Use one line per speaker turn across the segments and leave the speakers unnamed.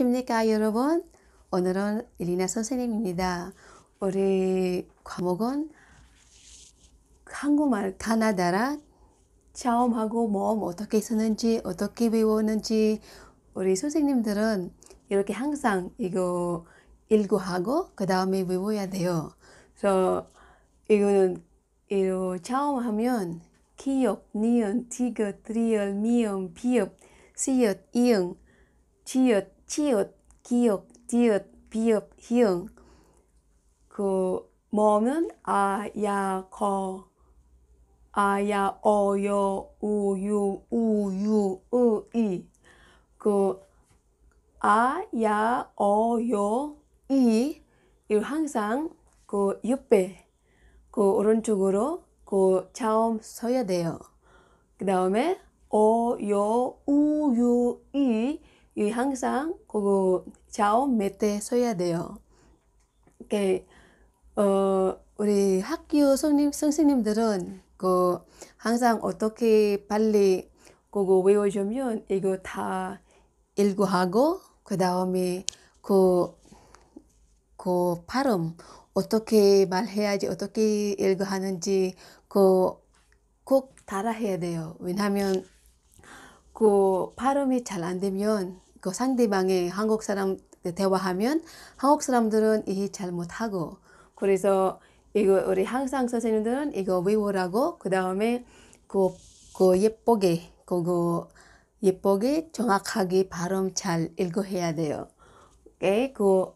안녕하십니까 여러분 오늘은 일리나 선생님입니다 우리 과목은 한국말 가나다라 처음하고 모 어떻게 쓰는지 어떻게 배웠는지 우리 선생님들은 이렇게 항상 이거 읽고 하고 그 다음에 외워야 돼요 그래서 이거는 이거 처음 하면 기역, 니은, 티귿, 리얼, 미음, 비읍, 시읒, 이응, 지읒, 치읓, 기읒, 디읒, 비읒, 히읗그 뭐는 아, 야, 거, 아, 야, 어, 요, 우, 유, 우, 유, 으, 이. 그 아, 야, 어, 요, 이. 이 항상 그 옆에 그 오른쪽으로 그 자음 써야 돼요. 그 다음에 어, 요, 우, 유, 이이 항상 그거 좌우 밑에 써야 돼요. 이렇게 어 우리 학교 선님 선생님들은 그 항상 어떻게 빨리 그거 외워주면 이거 다 읽고 하고 그 다음에 그 그 발음 어떻게 말해야지 어떻게 읽어 하는지 그 꼭 따라 해야 돼요. 왜냐하면 그 발음이 잘 안 되면 그 상대방의 한국 사람 대화하면 한국 사람들은 이해 잘 못하고 그래서 이거 우리 항상 선생님들은 이거 외우라고 그 다음에 그, 그 예쁘게 그거 그 예쁘게 정확하게 발음 잘읽어야 돼요. 오케이? 예, 그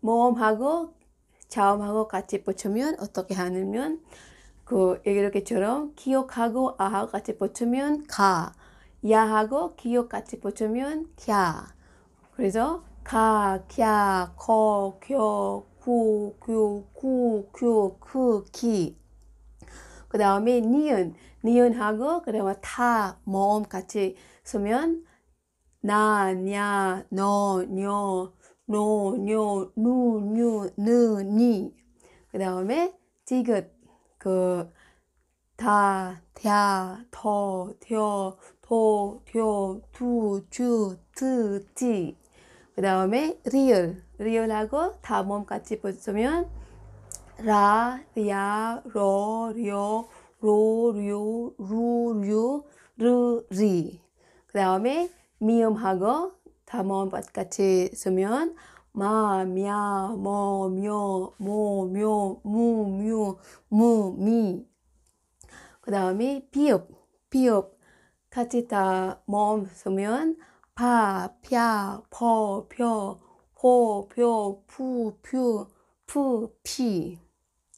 모음하고 자음하고 같이 붙으면 어떻게 하냐면 그 이렇게처럼 기억하고 아하고 같이 붙으면 가 야하고 기역 같이 붙이면 캬 그래서 가, 캬, 거, 겨, 구, 교, 구, 교, 그, 기. 그 다음에 니은, 니은하고 그다음에 타, 모음 같이 쓰면 나, 냐, 너, 녀, 노, 뇨, 누, 뉴, 느, 니. 그 다음에 지긋, 그, 다, 대, 더, 튀어, 호, 교, 두, 주, 드, 티. 그 다음에 리을. 리을하고 다 몸같이 붙으면 라, 야, 로, 려, 로, 류, 루, 류, 르, 리. 그 다음에 미음하고 다 몸같이 쓰면 마, 미야, 모, 묘, 모, 묘, 무, 묘, 무, 미. 그 다음에 비읍, 비읍. 같이 다 모음 쓰면 파, 펴, 퍼, 펴, 호, 표, 푸, 퓨, 푸, 피.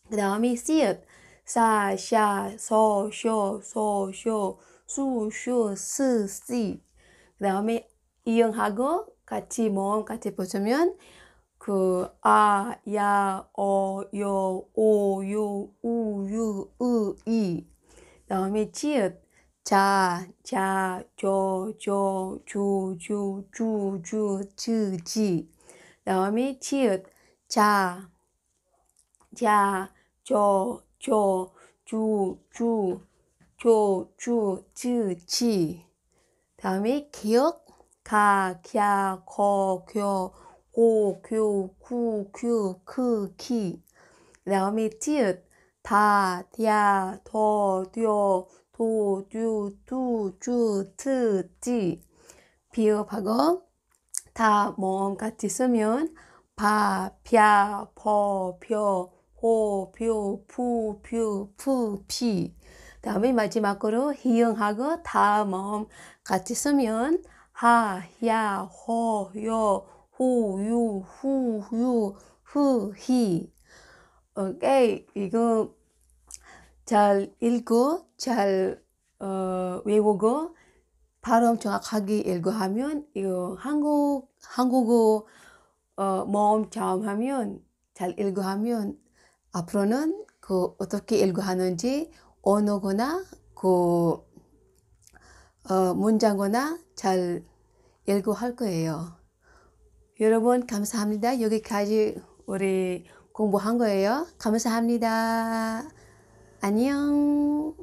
그 다음이 시읒. 사, 샤, 소, 쇼, 소, 쇼, 수, 슈, 스, 시. 그 다음에 이응하고 같이 모음 같이 붙으면그 아, 야, 어, 요, 오, 요, 우, 유, 으, 이. 그 다음에 지읒. 자, 자, 저, 저, 주, 주, 주, 주, 지, 지. 다음에 지읒. 자, 자, 저, 저, 주, 주, 조, 주, 지, 지. 다음에 기억. 가, 갸, 거, 교, 고, 교, 구, 규, 크, 키. 다음에 지읒. 다, 야, 더, 듀, 도, 듀, 두, 주, 트, 지 비읍하고 다 모음 같이 쓰면 바, 벼, 버, 벼, 호, 벼, 푸, 뷰, 푸, 피 다음에 마지막으로 희응하고 다 모음 같이 쓰면 하, 야, 호, 요, 후, 유, 후, 유, 후, 히 오케이 이거 잘 읽고 잘 어, 외우고 발음 정확하게 읽고 하면 이거 한국 한국어 어, 모음 자음하면 잘 읽고 하면 앞으로는 그 어떻게 읽고 하는지 언어거나 그 어, 문장거나 잘 읽고 할 거예요. 여러분 감사합니다. 여기까지 우리 공부한 거예요. 감사합니다. 안녕